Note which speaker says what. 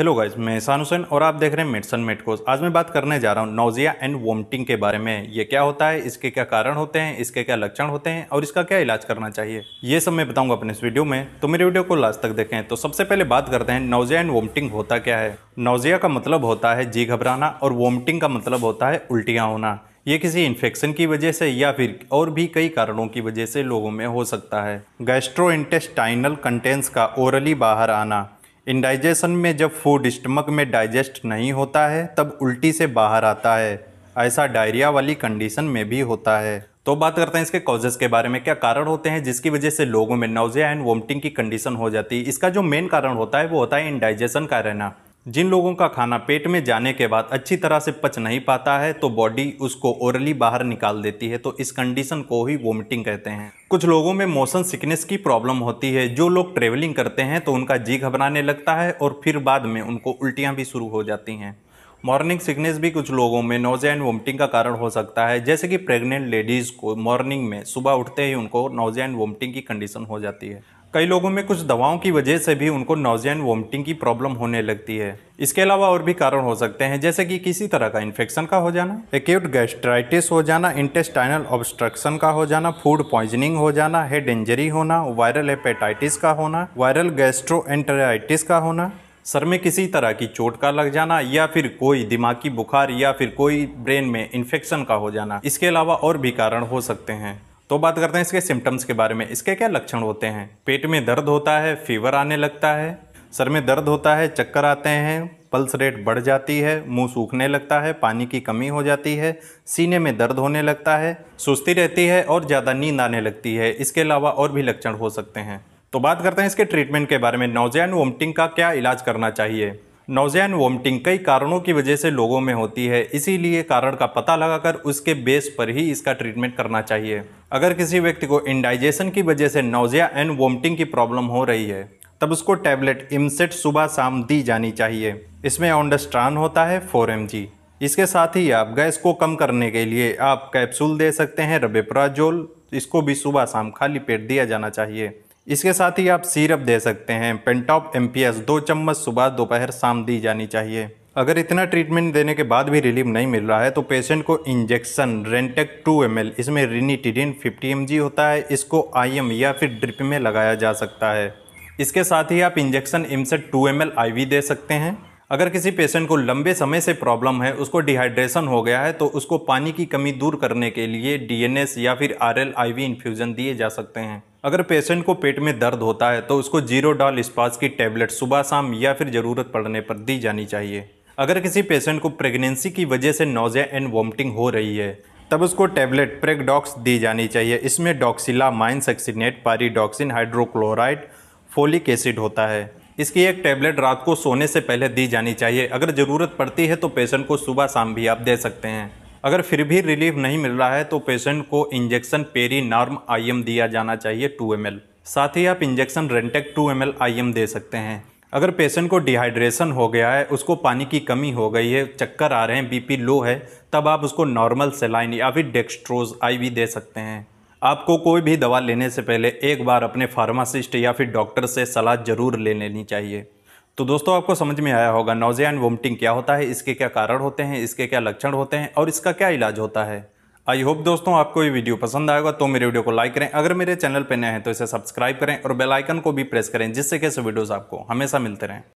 Speaker 1: hello guys मैं एहसान हुसैन और आप देख रहे हैं मेडिसन मेटकोस आज मैं बात करने जा रहा हूँ नोजिया एंड वोमिटिंग के बारे में ये क्या होता है इसके क्या कारण होते हैं इसके क्या लक्षण होते हैं और इसका क्या इलाज करना चाहिए ये सब मैं बताऊंगा अपने इस वीडियो में तो मेरे वीडियो को लास्ट तक देखें तो सबसे पहले बात करते हैं नोजिया एंड वोमिटिंग होता क्या है नोजिया का मतलब होता है जी घबराना और वोमिटिंग का मतलब होता है उल्टियाँ होना ये किसी इन्फेक्शन की वजह से या फिर और भी कई कारणों की वजह से लोगों में हो सकता है गैस्ट्रो इंटेस्टाइनल कंटेंस का ओरली बाहर आना इंडाइजेशन में जब फूड स्टमक में डाइजेस्ट नहीं होता है तब उल्टी से बाहर आता है ऐसा डायरिया वाली कंडीशन में भी होता है तो बात करते हैं इसके कॉजेज़ के बारे में क्या कारण होते हैं जिसकी वजह से लोगों में नोजिया एंड वोमिटिंग की कंडीशन हो जाती है इसका जो मेन कारण होता है वो होता है इंडाइजेशन का रहना जिन लोगों का खाना पेट में जाने के बाद अच्छी तरह से पच नहीं पाता है तो बॉडी उसको ओरली बाहर निकाल देती है तो इस कंडीशन को ही वोमिटिंग कहते हैं कुछ लोगों में मोशन सिकनेस की प्रॉब्लम होती है जो लोग ट्रेवलिंग करते हैं तो उनका जी घबराने लगता है और फिर बाद में उनको उल्टियाँ भी शुरू हो जाती हैं मॉर्निंग सिकनेस भी कुछ लोगों में नोजिया एंड वोमिटिंग का कारण हो सकता है जैसे कि प्रेग्नेंट लेडीज़ को मॉर्निंग में सुबह उठते ही उनको नोजिया एंड वोमिटिंग की कंडीशन हो जाती है कई लोगों में कुछ दवाओं की वजह से भी उनको नोजिया एंड वॉमिटिंग की प्रॉब्लम होने लगती है इसके अलावा और भी कारण हो सकते हैं जैसे कि किसी तरह का इन्फेक्शन का हो जाना एक्यूट गैस्ट्राइटिस हो जाना इंटेस्टाइनल ऑब्स्ट्रक्शन का हो जाना फूड पॉइजनिंग हो जाना हेड इंजरी होना वायरल हेपेटाइटिस का होना वायरल गैस्ट्रो का होना सर में किसी तरह की चोट का लग जाना या फिर कोई दिमागी बुखार या फिर कोई ब्रेन में इन्फेक्शन का हो जाना इसके अलावा और भी कारण हो सकते हैं तो बात करते हैं इसके सिम्टम्स के बारे में इसके क्या लक्षण होते हैं पेट में दर्द होता है फीवर आने लगता है सर में दर्द होता है चक्कर आते हैं पल्स रेट बढ़ जाती है मुंह सूखने लगता है पानी की कमी हो जाती है सीने में दर्द होने लगता है सुस्ती रहती है और ज़्यादा नींद आने लगती है इसके अलावा और भी लक्षण हो सकते हैं तो बात करते हैं इसके ट्रीटमेंट के बारे में नौजैन वोमटिंग का क्या इलाज करना चाहिए नौजिया एंड कई कारणों की वजह से लोगों में होती है इसीलिए कारण का पता लगाकर उसके बेस पर ही इसका ट्रीटमेंट करना चाहिए अगर किसी व्यक्ति को इंडाइजेशन की वजह से नौजिया एंड वोमिटिंग की प्रॉब्लम हो रही है तब उसको टैबलेट इमसेट सुबह शाम दी जानी चाहिए इसमें ऑनडस्ट्रान होता है फोर एम इसके साथ ही आप गैस को कम करने के लिए आप कैप्सूल दे सकते हैं रबेपराजोल इसको भी सुबह शाम खाली पेट दिया जाना चाहिए इसके साथ ही आप सीरप दे सकते हैं पेंटॉप एम दो चम्मच सुबह दोपहर शाम दी जानी चाहिए अगर इतना ट्रीटमेंट देने के बाद भी रिलीफ नहीं मिल रहा है तो पेशेंट को इंजेक्शन रेंटेक टू एम इसमें रिनीटिडिन 50 एम होता है इसको आईएम या फिर ड्रिप में लगाया जा सकता है इसके साथ ही आप injection Emeset two M L दे सकते हैं अगर किसी पेशेंट को लंबे समय से प्रॉब्लम है उसको डिहाइड्रेशन हो गया है तो उसको पानी की कमी दूर करने के लिए डी या फिर आर एल इन्फ्यूज़न दिए जा सकते हैं अगर पेशेंट को पेट में दर्द होता है तो उसको जीरो डाल इस्पास की टैबलेट सुबह शाम या फिर ज़रूरत पड़ने पर दी जानी चाहिए अगर किसी पेशेंट को प्रेगनेंसी की वजह से नोज़िया एंड वॉमिटिंग हो रही है तब उसको टैबलेट प्रेगडॉक्स दी जानी चाहिए इसमें doxylamine succinate pyridoxine hydrochloride folic acid होता है इसकी एक टैबलेट रात को सोने से पहले दी जानी चाहिए अगर ज़रूरत पड़ती है तो पेशेंट को सुबह शाम भी आप दे सकते हैं अगर फिर भी रिलीफ नहीं मिल रहा है तो पेशेंट को इंजेक्शन पेरी नॉर्म आई दिया जाना चाहिए टू एम साथ ही आप injection Rantac two M L दे सकते हैं अगर पेशेंट को डिहाइड्रेशन हो गया है उसको पानी की कमी हो गई है चक्कर आ रहे हैं बीपी लो है तब आप उसको नॉर्मल सेलाइन या फिर डेक्स्ट्रोज आई दे सकते हैं आपको कोई भी दवा लेने से पहले एक बार अपने फार्मासिस्ट या फिर डॉक्टर से सलाह ज़रूर ले लेनी चाहिए तो दोस्तों आपको समझ में आया होगा नोजिया एंड वोमटिंग क्या होता है इसके क्या कारण होते हैं इसके क्या लक्षण होते हैं और इसका क्या इलाज होता है आई होप दोस्तों आपको ये वीडियो पसंद आएगा तो मेरे वीडियो को लाइक करें अगर मेरे चैनल पर नए हैं तो इसे सब्सक्राइब करें और बेलाइकन को भी प्रेस करें जिससे कैसे वीडियोज़ आपको हमेशा मिलते रहें